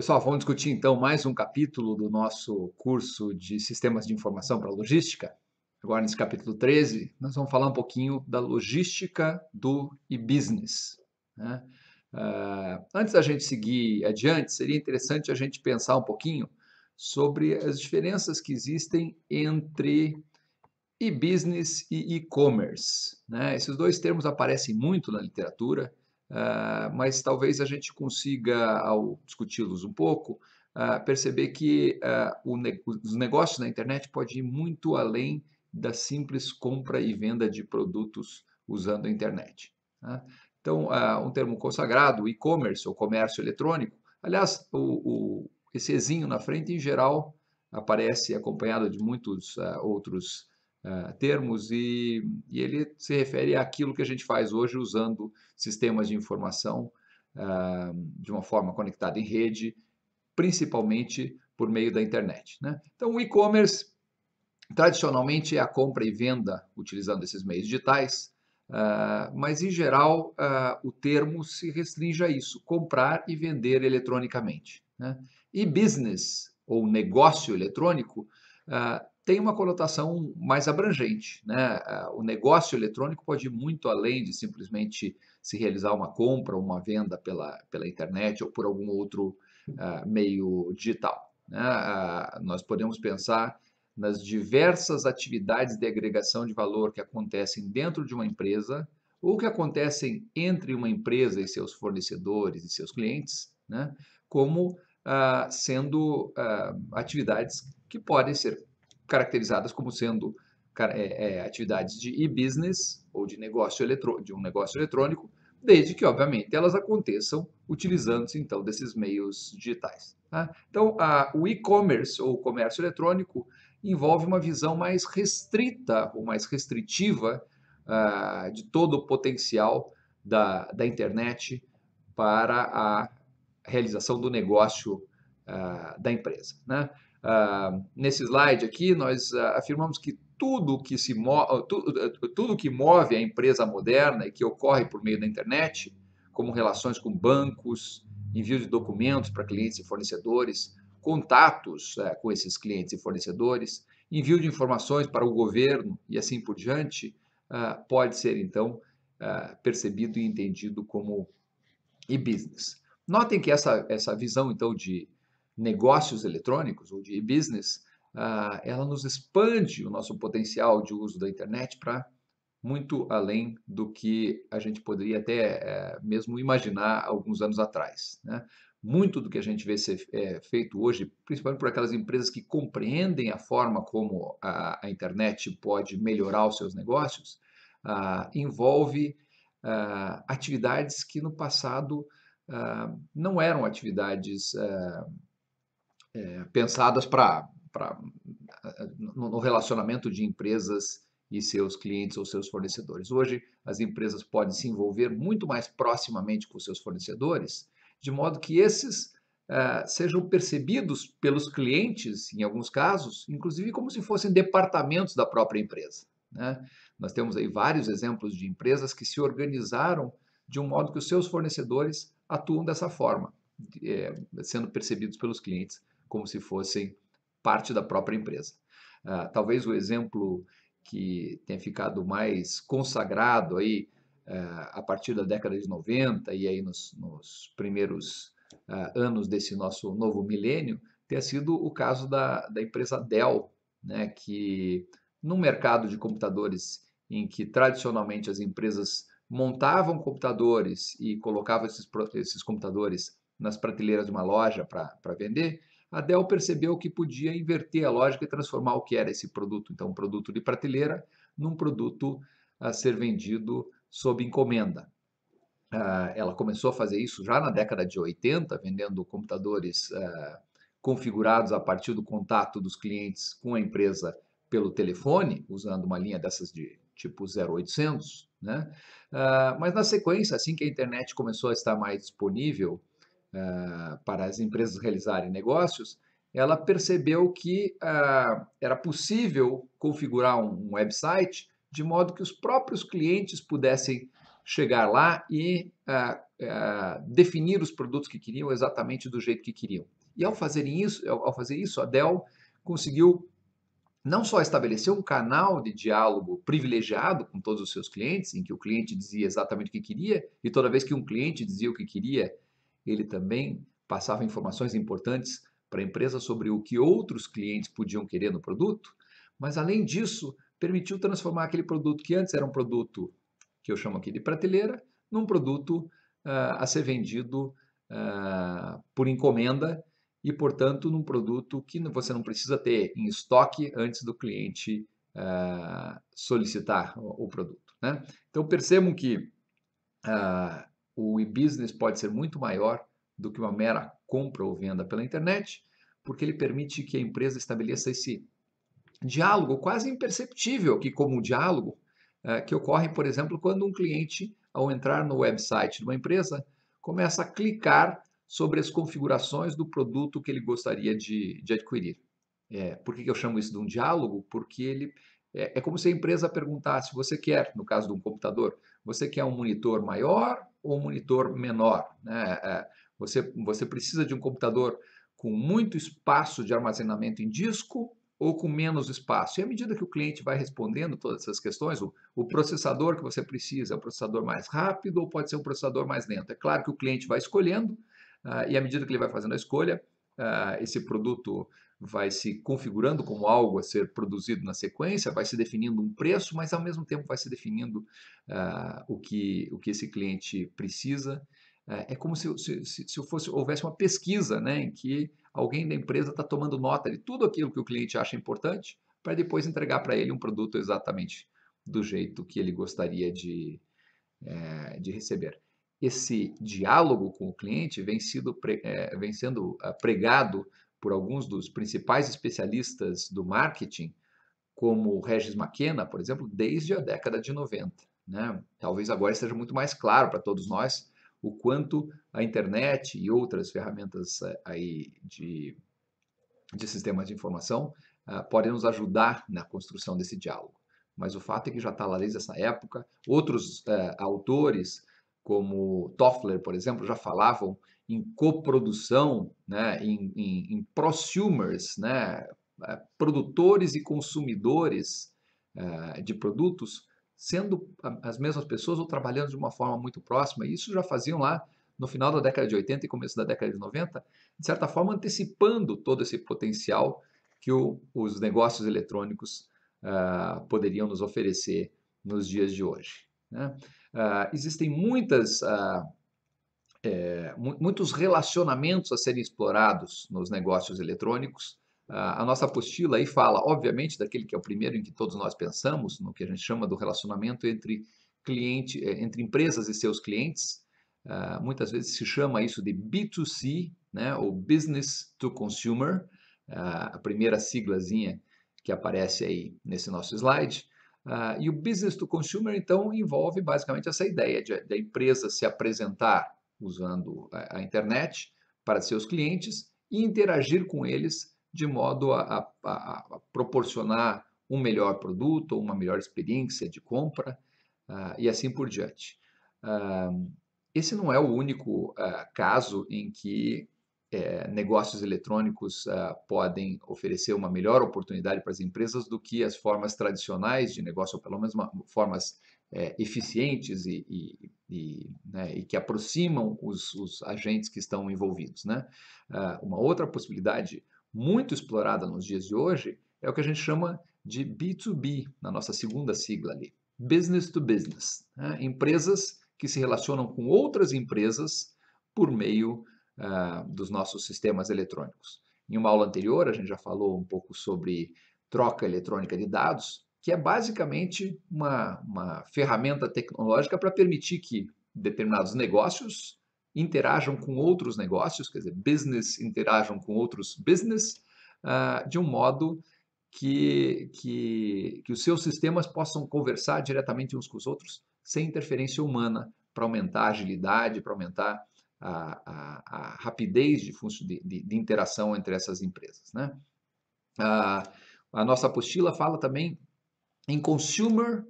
Pessoal, vamos discutir então mais um capítulo do nosso curso de Sistemas de Informação para Logística. Agora, nesse capítulo 13, nós vamos falar um pouquinho da logística do e-business. Né? Uh, antes da gente seguir adiante, seria interessante a gente pensar um pouquinho sobre as diferenças que existem entre e-business e e-commerce. Né? Esses dois termos aparecem muito na literatura ah, mas talvez a gente consiga, ao discuti-los um pouco, uh, perceber que uh, ne os negócios na internet podem ir muito além da simples compra e venda de produtos usando a internet. Né? Então, um termo consagrado, e-commerce, ou comércio eletrônico, aliás, o, o, esse Ezinho na frente, em geral, aparece acompanhado de muitos outros termos, e, e, ele se refere àquilo que a gente faz hoje usando sistemas de informação uh, de uma forma conectada em rede, principalmente por meio da internet. Né? Então, o e-commerce tradicionalmente é a compra e venda utilizando esses meios digitais. Uh, mas em geral uh, o termo se restringe a isso: comprar e vender eletronicamente. Né? E business ou negócio eletrônico uh, tem uma conotação mais abrangente. Né? É, o negócio eletrônico pode ir muito além de simplesmente se realizar uma compra ou uma venda pela, pela internet ou por algum outro uh, meio digital. Né? Uh, nós podemos pensar nas diversas atividades de agregação de valor que acontecem dentro de uma empresa ou que acontecem entre uma empresa e seus fornecedores e seus clientes, né? como uh, sendo ah, atividades que podem ser caracterizadas como sendo é, é, atividades de e-business ou de negócio de um negócio eletrônico, desde que, obviamente, elas aconteçam utilizando-se, então, desses meios digitais. Tá? Então, a, o e-commerce ou comércio eletrônico envolve uma visão mais restrita ou mais restritiva uh, de todo o potencial da, da internet para a realização do negócio uh, da empresa. Né? Uh, nesse slide aqui, nós uh, afirmamos que tudo que, se move tudo que move a empresa moderna e que ocorre por meio da internet, como relações com bancos, envio de documentos para clientes e fornecedores, contatos uh, com esses clientes e fornecedores, envio de informações para o governo e assim por diante, ah, pode ser então percebido e entendido como e-business. Notem que essa, essa visão então de negócios eletrônicos ou de e-business, uh, ah, ela nos expande o nosso potencial de uso da internet para muito além do que a gente poderia até eh, mesmo imaginar alguns anos atrás. Né? Muito do que a gente vê ser é, feito hoje, principalmente por aquelas empresas que compreendem a forma como a, a internet pode melhorar os seus negócios, uh, envolve ah, atividades que no passado Uh, não eram atividades uh, é, pensadas para eh, no relacionamento de empresas e seus clientes ou seus fornecedores. Hoje, as empresas podem se envolver muito mais proximamente com seus fornecedores, de modo que esses eh, sejam percebidos pelos clientes, em alguns casos, inclusive como se fossem departamentos da própria empresa. Né? Nós temos aí vários exemplos de empresas que se organizaram de um modo que os seus fornecedores atuam dessa forma, é, sendo percebidos pelos clientes como se fossem parte da própria empresa. Uh, talvez o exemplo que tenha ficado mais consagrado aí uh, a partir da década de 90 e aí nos, nos primeiros uh, anos desse nosso novo milênio tenha sido o caso da, da empresa Dell, né, que no mercado de computadores em que tradicionalmente as empresas montavam computadores e colocavam esses, esses computadores nas prateleiras de uma loja para vender, a Dell percebeu que podia inverter a lógica e transformar o que era esse produto, então um produto de prateleira, num produto a ser vendido sob encomenda. Ah, ela começou a fazer isso já na década de 80, vendendo computadores ah, configurados a partir do contato dos clientes com a empresa pelo telefone, usando uma linha dessas de tipo 0800, né? Ah, mas na sequência, assim que a internet começou a estar mais disponível, ah, para as empresas realizarem negócios, ela percebeu que ah, era possível configurar um website de modo que os próprios clientes pudessem chegar lá e ah, definir os produtos que queriam exatamente do jeito que queriam. E ao fazer isso, ao fazer isso a Dell conseguiu não só estabelecer um canal de diálogo privilegiado com todos os seus clientes, em que o cliente dizia exatamente o que queria, e toda vez que um cliente dizia o que queria, ele também passava informações importantes para a empresa sobre o que outros clientes podiam querer no produto, mas além disso, permitiu transformar aquele produto que antes era um produto que eu chamo aqui de prateleira, num produto uh, a ser vendido uh, por encomenda e, portanto, num produto que você não precisa ter em estoque antes do cliente uh, solicitar o, o produto. Né? Então, percebam que o e-business pode ser muito maior do que uma mera compra ou venda pela internet, porque ele permite que a empresa estabeleça esse diálogo quase imperceptível, que como um diálogo eh, que ocorre, por exemplo, quando um cliente, ao entrar no website de uma empresa, começa a clicar sobre as configurações do produto que ele gostaria de, de adquirir. É, por que eu chamo isso de um diálogo? Porque ele, é, é como se a empresa perguntasse: você quer, no caso de um computador, você quer um monitor maior ou um monitor menor? Né? É, você, você precisa de um computador com muito espaço de armazenamento em disco ou com menos espaço. E à medida que o cliente vai respondendo todas essas questões, o, o processador que você precisa é um processador mais rápido ou pode ser um processador mais lento. É claro que o cliente vai escolhendo, uh, e à medida que ele vai fazendo a escolha, uh, esse produto vai se configurando como algo a ser produzido na sequência, vai se definindo um preço, mas ao mesmo tempo vai se definindo uh, o, que, o que esse cliente precisa. Uh, é como se, se, se fosse, houvesse uma pesquisa né, em que alguém da empresa está tomando nota de tudo aquilo que o cliente acha importante para depois entregar para ele um produto exatamente do jeito que ele gostaria de, é, de receber. Esse diálogo com o cliente vem, sido, é, vem sendo ah, pregado por alguns dos principais especialistas do marketing, como Regis McKenna, por exemplo, desde a década de 90. Né? Talvez agora esteja muito mais claro para todos nós o quanto a internet e outras ferramentas eh, aí de, de sistemas de informação uh, podem nos ajudar na construção desse diálogo. Mas o fato é que já está lá desde essa época. Outros uh, autores como Toffler, por exemplo, já falavam em coprodução, né, em, em, em prosumers, né, é, produtores e consumidores uh, de produtos, sendo as mesmas pessoas ou trabalhando de uma forma muito próxima. E isso já faziam lá no final da década de 80 e começo da década de 90, de certa forma antecipando todo esse potencial que o, os negócios eletrônicos uh, poderiam nos oferecer nos dias de hoje. Né? Uh, existem muitas, uh, é, muitos relacionamentos a serem explorados nos negócios eletrônicos. Uh, a nossa apostila aí fala, obviamente, daquele que é o primeiro em que todos nós pensamos, no que a gente chama do relacionamento entre cliente, é, entre empresas e seus clientes. muitas vezes se chama isso de B2C, né, ou Business to Consumer, a primeira siglazinha que aparece aí nesse nosso slide. Uh, e o business to consumer, então, envolve basicamente essa ideia de, da empresa se apresentar usando a, a, internet para seus clientes e interagir com eles de modo a, a, a proporcionar um melhor produto, ou uma melhor experiência de compra uh, e assim por diante. Uh, esse não é o único caso em que é, negócios eletrônicos ah, podem oferecer uma melhor oportunidade para as empresas do que as formas tradicionais de negócio, ou pelo menos uma, formas é, eficientes e, e, e, né, e, que aproximam os, os, agentes que estão envolvidos. Né? Ah, uma outra possibilidade muito explorada nos dias de hoje é o que a gente chama de B2B, na nossa segunda sigla ali, Business to Business. Né? Empresas que se relacionam com outras empresas por meio uh, dos nossos sistemas eletrônicos. Em uma aula anterior, a gente já falou um pouco sobre troca eletrônica de dados, que é basicamente uma, uma ferramenta tecnológica para permitir que determinados negócios interajam com outros negócios, quer dizer, business interajam com outros business, uh, de um modo que, que, que os seus sistemas possam conversar diretamente uns com os outros sem interferência humana, para aumentar a agilidade, para aumentar a, a, a rapidez de, de, de, interação entre essas empresas. Né? A, a nossa apostila fala também em consumer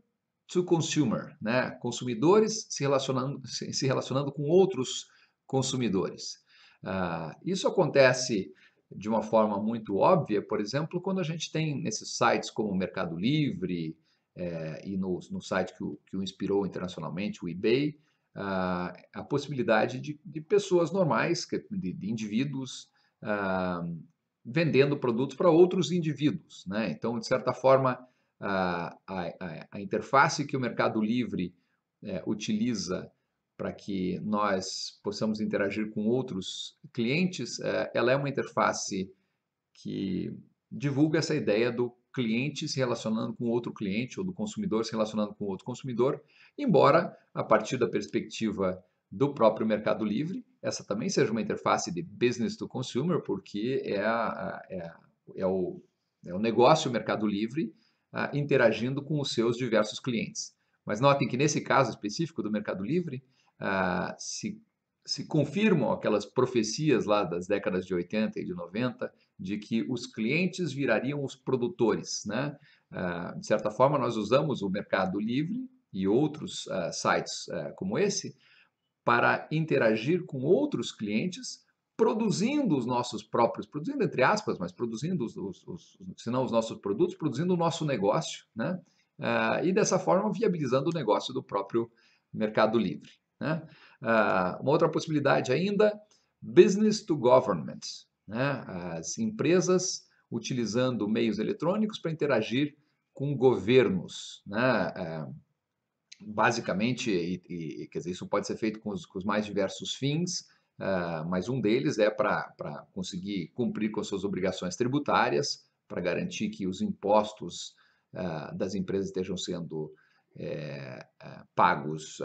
to consumer, né? consumidores se relacionando, se relacionando com outros consumidores. Uh, isso acontece de uma forma muito óbvia, por exemplo, quando a gente tem nesses sites como o Mercado Livre é, e no, no site que o, que o inspirou internacionalmente, o eBay, a, a possibilidade de, de, pessoas normais, é de, de indivíduos, ah, vendendo produtos para outros indivíduos. Né? Então, de certa forma, a, a, a interface que o Mercado Livre é, utiliza para que nós possamos interagir com outros clientes, é, ela é uma interface que divulga essa ideia do cliente se relacionando com outro cliente ou do consumidor se relacionando com outro consumidor, embora a partir da perspectiva do próprio Mercado Livre, essa também seja uma interface de business to consumer, porque é, a, é, é, o, é o negócio Mercado Livre a, interagindo com os seus diversos clientes. Mas notem que nesse caso específico do Mercado Livre, se, se confirmam aquelas profecias lá das décadas de 80 e de 90 de que os clientes virariam os produtores. Né? Uh, de certa forma, nós usamos o Mercado Livre e outros uh, sites uh, como esse para interagir com outros clientes, produzindo os nossos próprios, produzindo entre aspas, mas produzindo, os, os, os se não os nossos produtos, produzindo o nosso negócio, né? e dessa forma viabilizando o negócio do próprio Mercado Livre. Né? uma outra possibilidade ainda, business to government, né? as empresas utilizando meios eletrônicos para interagir com governos. Né? É, basicamente, e, e, quer dizer, isso pode ser feito com os, com os mais diversos fins, uh, mas um deles é para conseguir cumprir com suas obrigações tributárias, para garantir que os impostos é, das empresas estejam sendo é, pagos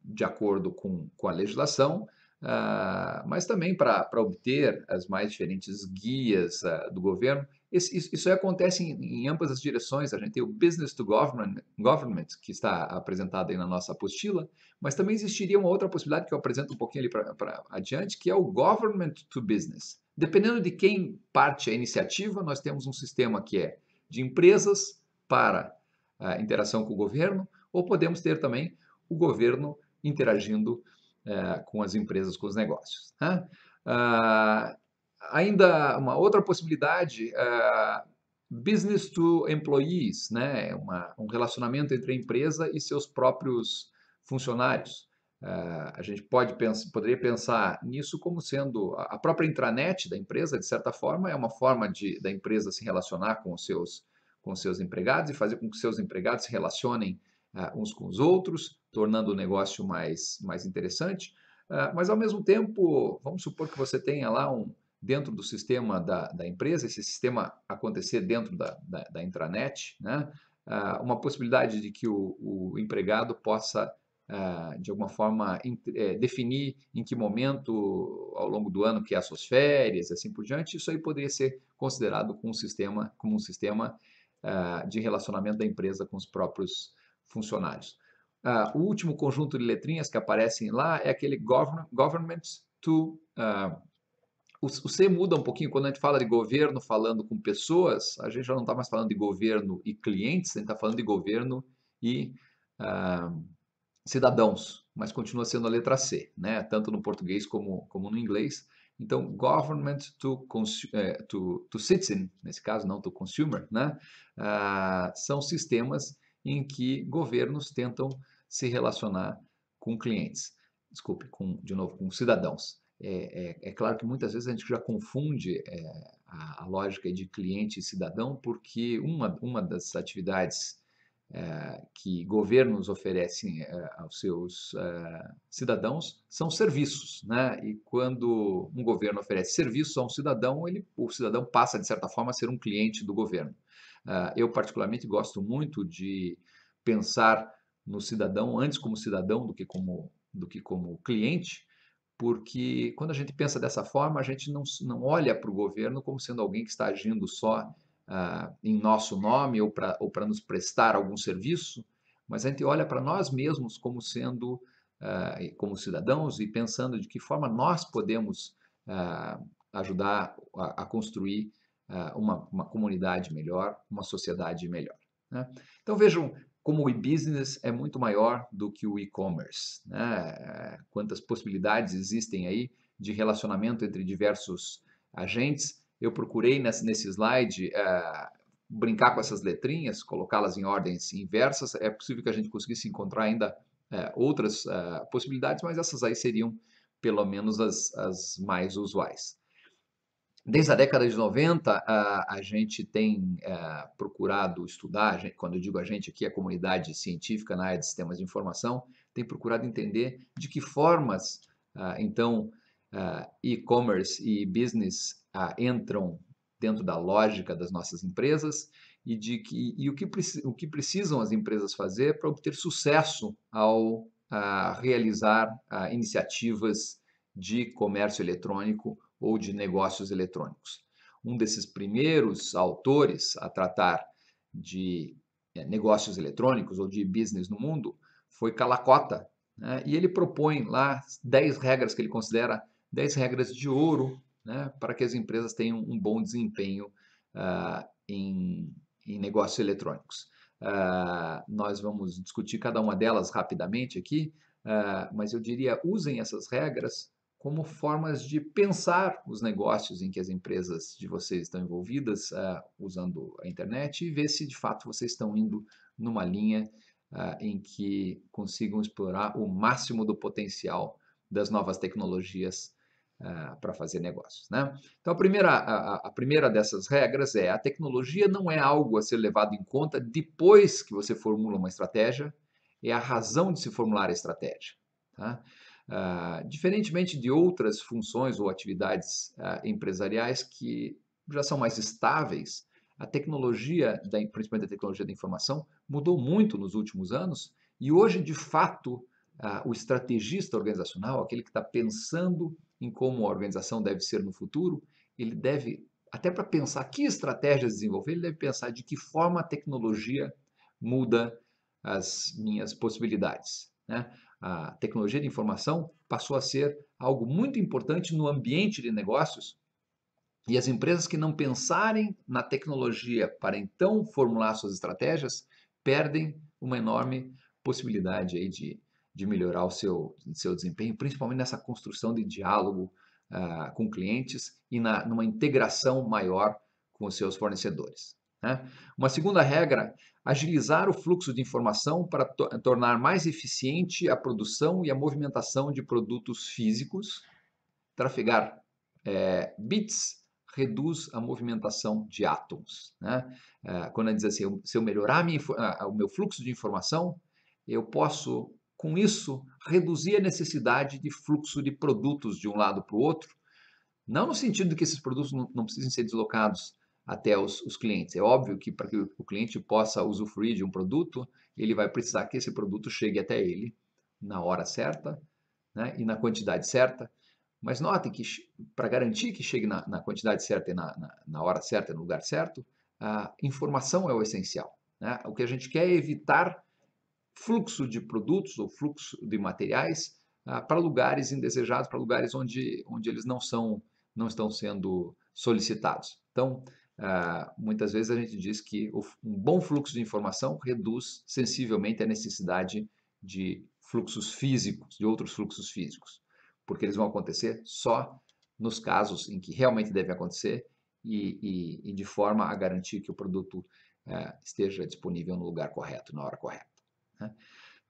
de acordo com, com a legislação. Uh, mas também para obter as mais diferentes guias uh, do governo. isso, aí acontece em, ambas as direções. A gente tem o Business to Government, government que está apresentado aí na nossa apostila, mas também existiria uma outra possibilidade que eu apresento um pouquinho ali para adiante, que é o Government to Business. Dependendo de quem parte a iniciativa, nós temos um sistema que é de empresas para a ah, interação com o governo, ou podemos ter também o governo interagindo com é, com as empresas, com os negócios. Né? Ah, ainda uma outra possibilidade, eh, business to employees, né? Uma, um relacionamento entre a empresa e seus próprios funcionários. Uh, a gente pode poderia pensar nisso como sendo a própria intranet da empresa, de certa forma, é uma forma de, da empresa se relacionar com os seus, com seus empregados e fazer com que seus empregados se relacionem uh, uns com os outros, tornando o negócio mais, mais interessante. Uh, mas, ao mesmo tempo, vamos supor que você tenha lá um dentro do sistema da, da empresa, esse sistema acontecer dentro da, da, da intranet, né? Uh, uma possibilidade de que o, o empregado possa Uh, de alguma forma é, definir em que momento ao longo do ano que é as suas férias assim por diante isso aí poderia ser considerado como um sistema como um sistema uh, de relacionamento da empresa com os próprios funcionários. Uh, o último conjunto de letrinhas que aparecem lá é aquele govern, government to. Uh, o, C muda um pouquinho quando a gente fala de governo falando com pessoas, a gente já não está mais falando de governo e clientes, a gente está falando de governo e uh, cidadãos, mas continua sendo a letra C, né? tanto no português como, como no inglês. Então, government to, eh, to, to citizen, nesse caso não to consumer, né? são sistemas em que governos tentam se relacionar com clientes, desculpe, com, de novo, com cidadãos. É, é, é claro que muitas vezes a gente já confunde é, a, a, lógica de cliente e cidadão, porque uma, uma das atividades é, que governos oferecem é, aos seus é, cidadãos são serviços, né? E quando um governo oferece serviço a um cidadão, ele, o cidadão passa de certa forma a ser um cliente do governo. Ah, eu, particularmente, gosto muito de pensar no cidadão antes como cidadão do que como, do que como cliente, porque quando a gente pensa dessa forma, a gente não, não olha para o governo como sendo alguém que está agindo só uh, em nosso nome ou para ou para nos prestar algum serviço, mas a gente olha para nós mesmos como sendo, uh, como cidadãos e pensando de que forma nós podemos uh, ajudar a, a construir ah, uma, uma comunidade melhor, uma sociedade melhor. Né? Então vejam como o e-business é muito maior do que o e-commerce. Né? Quantas possibilidades existem aí de relacionamento entre diversos agentes. Eu procurei nesse, nesse slide uh, brincar com essas letrinhas, colocá-las em ordens inversas. É possível que a gente conseguisse encontrar ainda uh, outras uh, possibilidades, mas essas aí seriam pelo menos as, as mais usuais. Desde a década de 90, a, a gente tem é, procurado estudar, gente, quando eu digo a gente aqui, a comunidade científica na área de sistemas de informação, tem procurado entender de que formas, ah, então, ah, e-commerce e business ah, entram dentro da lógica das nossas empresas e, de que, e o, que, o que precisam as empresas fazer para obter sucesso ao realizar iniciativas de comércio eletrônico ou de negócios eletrônicos. Um desses primeiros autores a tratar de é, negócios eletrônicos ou de business no mundo foi Calacota. Né? E ele propõe lá 10 regras que ele considera 10 regras de ouro né? para que as empresas tenham um bom desempenho uh, em, em, negócios eletrônicos. Uh, nós vamos discutir cada uma delas rapidamente aqui, uh, mas eu diria usem essas regras como formas de pensar os negócios em que as empresas de vocês estão envolvidas uh, usando a internet e ver se de fato vocês estão indo numa linha uh, em que consigam explorar o máximo do potencial das novas tecnologias uh, ah, para fazer negócios. Né? Então, a primeira, a, a primeira dessas regras é a tecnologia não é algo a ser levado em conta depois que você formula uma estratégia, é a razão de se formular a estratégia. Tá? Ah, diferentemente de outras funções ou atividades uh, empresariais que já são mais estáveis, a tecnologia, da, principalmente a tecnologia da informação, mudou muito nos últimos anos e hoje, de fato, uh, o estrategista organizacional, aquele que está pensando em como a organização deve ser no futuro, ele deve, até para pensar que estratégias desenvolver, ele deve pensar de que forma a tecnologia muda as minhas possibilidades. Né? a tecnologia de informação passou a ser algo muito importante no ambiente de negócios. E as empresas que não pensarem na tecnologia para então formular suas estratégias perdem uma enorme possibilidade aí de, de melhorar o seu, seu desempenho, principalmente nessa construção de diálogo uh, com clientes e na, numa integração maior com os seus fornecedores. Né? Uma segunda regra, agilizar o fluxo de informação para to tornar mais eficiente a produção e a movimentação de produtos físicos. Trafegar é, bits reduz a movimentação de átomos. Né? É, quando ela diz assim, se eu melhorar minha, ah, ah, o meu fluxo de informação, eu posso, com isso, reduzir a necessidade de fluxo de produtos de um lado para o outro. Não no sentido de que esses produtos não, não precisem ser deslocados, até os, os clientes. É óbvio que para que o cliente possa usufruir de um produto, ele vai precisar que esse produto chegue até ele na hora certa né, e na quantidade certa. Mas note que para garantir que chegue na, na quantidade certa e na, na, na, hora certa e no lugar certo, a informação é o essencial. Né? O que a gente quer é evitar fluxo de produtos ou fluxo de materiais ah, para lugares indesejados, para lugares onde, onde eles não são, não estão sendo solicitados. Então, ah, muitas vezes a gente diz que um bom fluxo de informação reduz sensivelmente a necessidade de fluxos físicos, de outros fluxos físicos, porque eles vão acontecer só nos casos em que realmente deve acontecer e, e, e de forma a garantir que o produto ah, esteja disponível no lugar correto, na hora correta. Né?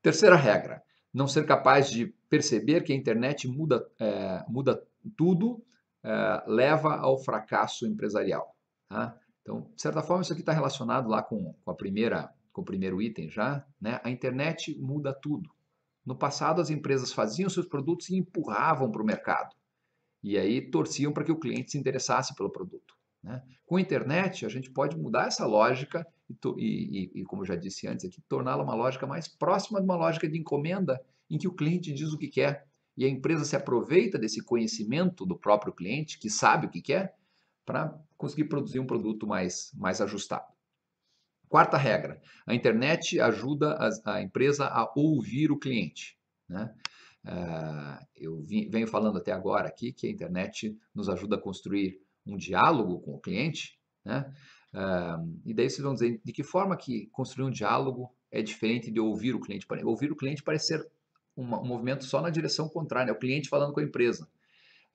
Terceira regra: não ser capaz de perceber que a internet muda, eh, muda tudo eh, leva ao fracasso empresarial. Tá? Então, de certa forma, isso aqui está relacionado lá com, com, a primeira, com o primeiro item já. Né? A internet muda tudo. No passado, as empresas faziam seus produtos e empurravam para o mercado. E aí torciam para que o cliente se interessasse pelo produto. Né? Com a internet, a gente pode mudar essa lógica e, e, e como eu já disse antes aqui, torná-la uma lógica mais próxima de uma lógica de encomenda, em que o cliente diz o que quer e a empresa se aproveita desse conhecimento do próprio cliente, que sabe o que quer, para conseguir produzir um produto mais, mais ajustado. Quarta regra: a internet ajuda a, a empresa a ouvir o cliente. Né? Uh, eu vim, venho falando até agora aqui que a internet nos ajuda a construir um diálogo com o cliente, né? Uh, e daí vocês vão dizer de que forma que construir um diálogo é diferente de ouvir o cliente. Ouvir o cliente parece ser um, um movimento só na direção contrária, né? o cliente falando com a empresa.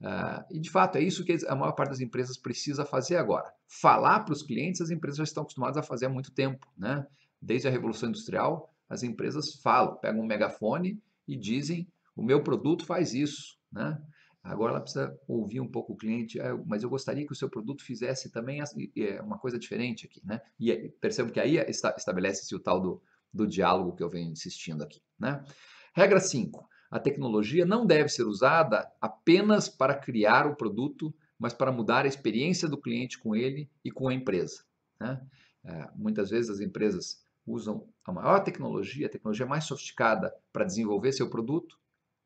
Uh, e de fato é isso que a maior parte das empresas precisa fazer agora. Falar para os clientes, as empresas já estão acostumadas a fazer há muito tempo. Né? Desde a Revolução Industrial, as empresas falam, pegam um megafone e dizem: o meu produto faz isso. Né? Agora ela precisa ouvir um pouco o cliente, ah, mas eu gostaria que o seu produto fizesse também é uma coisa diferente aqui. Né? E é, percebo que aí é, estabelece-se o tal do, do diálogo que eu venho insistindo aqui. Né? Regra 5 a tecnologia não deve ser usada apenas para criar o produto, mas para mudar a experiência do cliente com ele e com a empresa. Né? É, muitas vezes as empresas usam a maior tecnologia, a tecnologia mais sofisticada para desenvolver seu produto,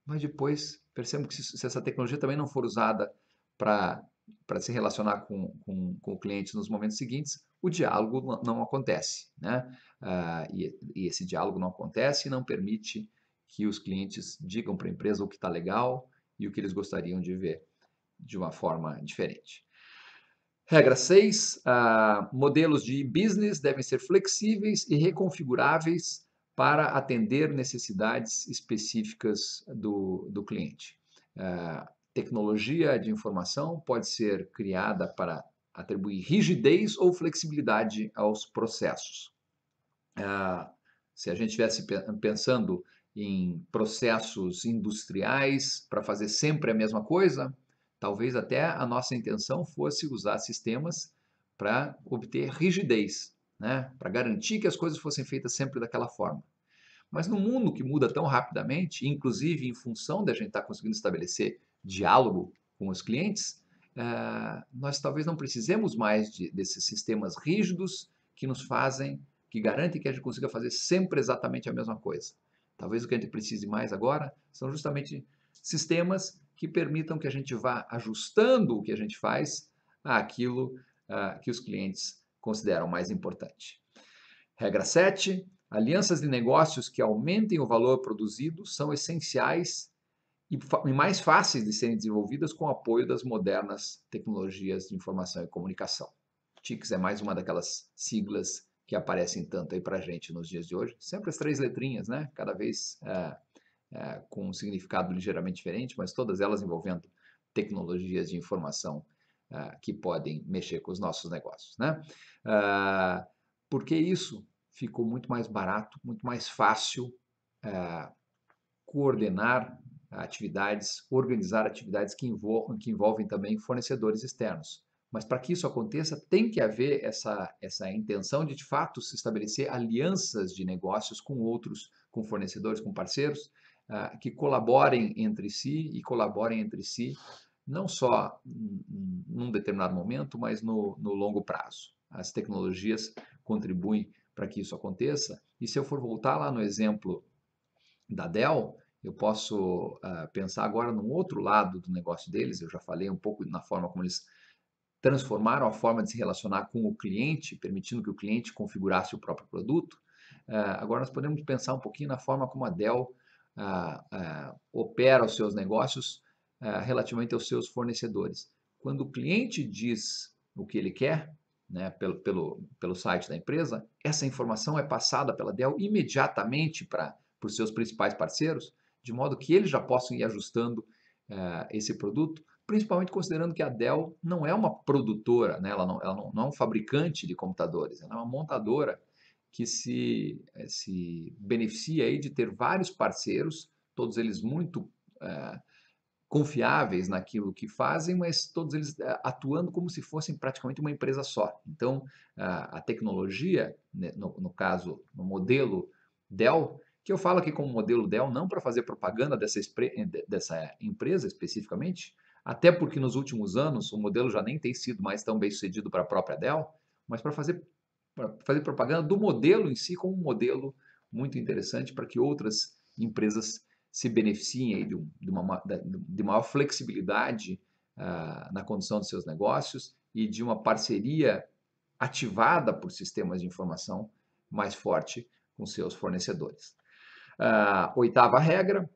mas depois percebam que se, se essa tecnologia também não for usada para se relacionar com, com, com, o cliente nos momentos seguintes, o diálogo não acontece. Né? Ah, e, e, esse diálogo não acontece e não permite que os clientes digam para a empresa o que está legal e o que eles gostariam de ver de uma forma diferente. Regra 6. Uh, ah, modelos de business devem ser flexíveis e reconfiguráveis para atender necessidades específicas do, do cliente. Uh, tecnologia de informação pode ser criada para atribuir rigidez ou flexibilidade aos processos. Uh, se a gente estivesse pensando em processos industriais para fazer sempre a mesma coisa? Talvez até a nossa intenção fosse usar sistemas para obter rigidez, né? para garantir que as coisas fossem feitas sempre daquela forma. Mas no mundo que muda tão rapidamente, inclusive em função da gente estar tá conseguindo estabelecer diálogo com os clientes, eh, nós talvez não precisemos mais de, desses sistemas rígidos que nos fazem, que garantem que a gente consiga fazer sempre exatamente a mesma coisa. Talvez o que a gente precise mais agora são justamente sistemas que permitam que a gente vá ajustando o que a gente faz àquilo uh, que os clientes consideram mais importante. Regra 7. Alianças de negócios que aumentem o valor produzido são essenciais e, e mais fáceis de serem desenvolvidas com o apoio das modernas tecnologias de informação e comunicação. TICS é mais uma daquelas siglas que aparecem tanto aí para gente nos dias de hoje. Sempre as três letrinhas, né? Cada vez é, é, com um significado ligeiramente diferente, mas todas elas envolvendo tecnologias de informação é, que podem mexer com os nossos negócios, né? É, porque isso ficou muito mais barato, muito mais fácil é, coordenar atividades, organizar atividades que, que envolvem também fornecedores externos. Mas para que isso aconteça, tem que haver essa, essa intenção de, de fato, se estabelecer alianças de negócios com outros, com fornecedores, com parceiros, uh, que colaborem entre si e colaborem entre si, não só num determinado momento, mas no, no longo prazo. As tecnologias contribuem para que isso aconteça. E se eu for voltar lá no exemplo da Dell, eu posso uh, pensar agora num outro lado do negócio deles. Eu já falei um pouco na forma como eles transformaram a forma de se relacionar com o cliente, permitindo que o cliente configurasse o próprio produto, é, agora nós podemos pensar um pouquinho na forma como a Dell ah, ah, opera os seus negócios ah, relativamente aos seus fornecedores. Quando o cliente diz o que ele quer, né, pelo, pelo, pelo site da empresa, essa informação é passada pela Dell imediatamente para os seus principais parceiros, de modo que eles já possam ir ajustando esse produto principalmente considerando que a Dell não é uma produtora, né? ela, não, ela não, não é um fabricante de computadores, ela é uma montadora que se, eh, se beneficia aí de ter vários parceiros, todos eles muito é, confiáveis naquilo que fazem, mas todos eles eh, atuando como se fossem praticamente uma empresa só. Então, a, a tecnologia, né, no, no caso, no modelo Dell, que eu falo aqui como modelo Dell, não para fazer propaganda dessa, dessa empresa especificamente, até porque nos últimos anos o modelo já nem tem sido mais tão bem sucedido para a própria Dell, mas para fazer, fazer propaganda do modelo em si como um modelo muito interessante para que outras empresas se beneficiem aí de, uma, de maior flexibilidade uh, na condução dos seus negócios e de uma parceria ativada por sistemas de informação mais forte com seus fornecedores. Uh, oitava regra,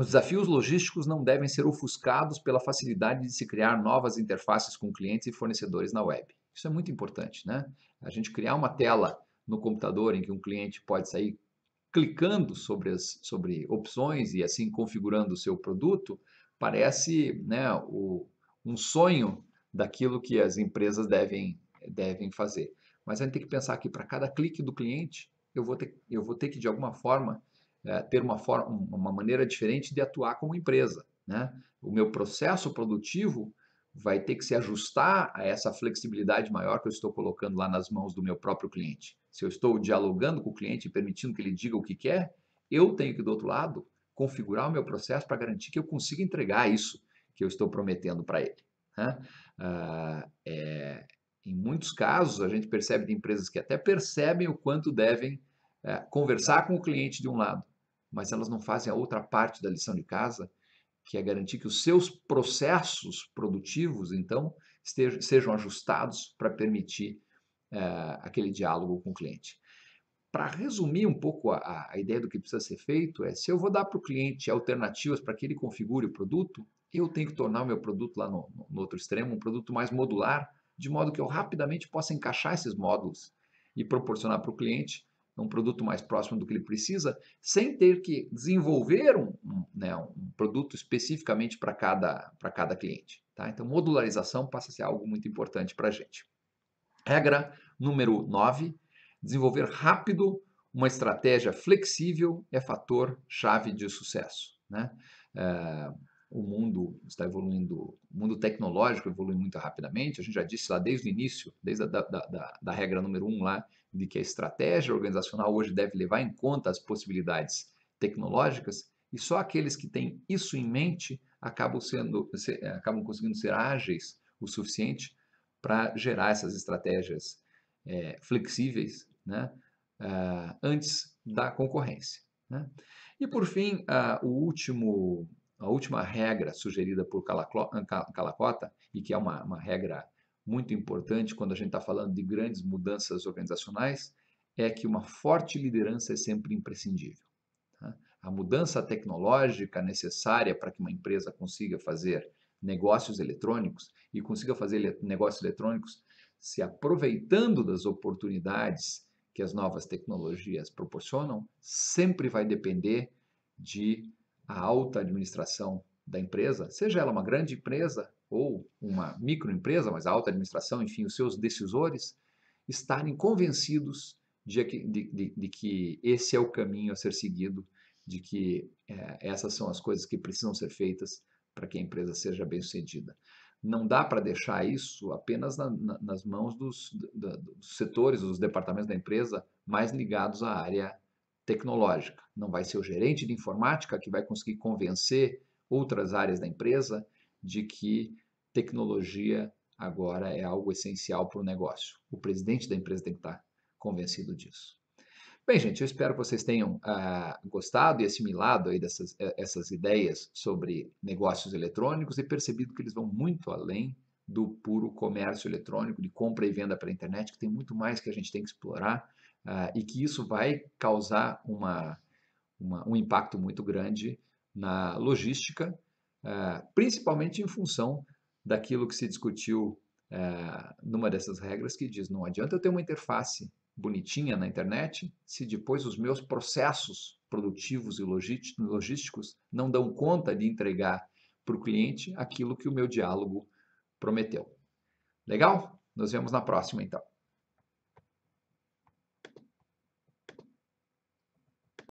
os desafios logísticos não devem ser ofuscados pela facilidade de se criar novas interfaces com clientes e fornecedores na web. Isso é muito importante, né? A gente criar uma tela no computador em que um cliente pode sair clicando sobre, as, sobre opções e assim configurando o seu produto, parece né, o, um sonho daquilo que as empresas devem, devem fazer. Mas a gente tem que pensar que para cada clique do cliente, eu vou, ter, eu vou ter que, de alguma forma, é, ter uma, forma, uma maneira diferente de atuar como empresa. Né? O meu processo produtivo vai ter que se ajustar a essa flexibilidade maior que eu estou colocando lá nas mãos do meu próprio cliente. Se eu estou dialogando com o cliente e permitindo que ele diga o que quer, eu tenho que, do outro lado, configurar o meu processo para garantir que eu consiga entregar isso que eu estou prometendo para ele. Né? Ah, é, em muitos casos, a gente percebe de empresas que até percebem o quanto devem é, conversar com o cliente de um lado mas elas não fazem a outra parte da lição de casa, que é garantir que os seus processos produtivos, então, estejam, sejam ajustados para permitir eh, aquele diálogo com o cliente. Para resumir um pouco a, a ideia do que precisa ser feito, é se eu vou dar para o cliente alternativas para que ele configure o produto, eu tenho que tornar o meu produto lá no, no, outro extremo um produto mais modular, de modo que eu rapidamente possa encaixar esses módulos e proporcionar para o cliente um produto mais próximo do que ele precisa, sem ter que desenvolver um, um, né, um produto especificamente para cada, cada cliente. Tá? Então, modularização passa a ser algo muito importante para a gente. Regra número 9: desenvolver rápido uma estratégia flexível é fator chave de sucesso. Né? Eh, o mundo está evoluindo, o mundo tecnológico evolui muito rapidamente. A gente já disse lá desde o início, desde a da, da, da regra número um lá, de que a estratégia organizacional hoje deve levar em conta as possibilidades tecnológicas, e só aqueles que têm isso em mente acabam, sendo, eh, acabam conseguindo ser ágeis o suficiente para gerar essas estratégias é, flexíveis né, uh, antes da concorrência. Né? E por fim, uh, o último a última regra sugerida por ah, Calacota, e que é uma, uma regra muito importante quando a gente está falando de grandes mudanças organizacionais, é que uma forte liderança é sempre imprescindível. Tá? A mudança tecnológica necessária para que uma empresa consiga fazer negócios eletrônicos e consiga fazer negócios eletrônicos se aproveitando das oportunidades que as novas tecnologias proporcionam, sempre vai depender de a alta administração da empresa, seja ela uma grande empresa ou uma microempresa, mas a alta administração, enfim, os seus decisores, estarem convencidos de que, de, de, de que esse é o caminho a ser seguido, de que é, essas são as coisas que precisam ser feitas para que a empresa seja bem-sucedida. Não dá para deixar isso apenas na, na, nas mãos dos, da, dos setores, dos departamentos da empresa mais ligados à área tecnológica. Não vai ser o gerente de informática que vai conseguir convencer outras áreas da empresa de que tecnologia agora é algo essencial para o negócio. O presidente da empresa tem que estar convencido disso. Bem, gente, eu espero que vocês tenham ah, gostado e assimilado aí dessas eh, essas ideias sobre negócios eletrônicos e percebido que eles vão muito além do puro comércio eletrônico, de compra e venda pela internet, que tem muito mais que a gente tem que explorar uh, e que isso vai causar uma, uma, um impacto muito grande na logística, uh, principalmente em função daquilo que se discutiu uh, numa dessas regras que diz: não adianta eu ter uma interface bonitinha na internet se depois os meus processos produtivos e logísticos não dão conta de entregar para o cliente aquilo que o meu diálogo prometeu. Legal? Nos vemos na próxima então.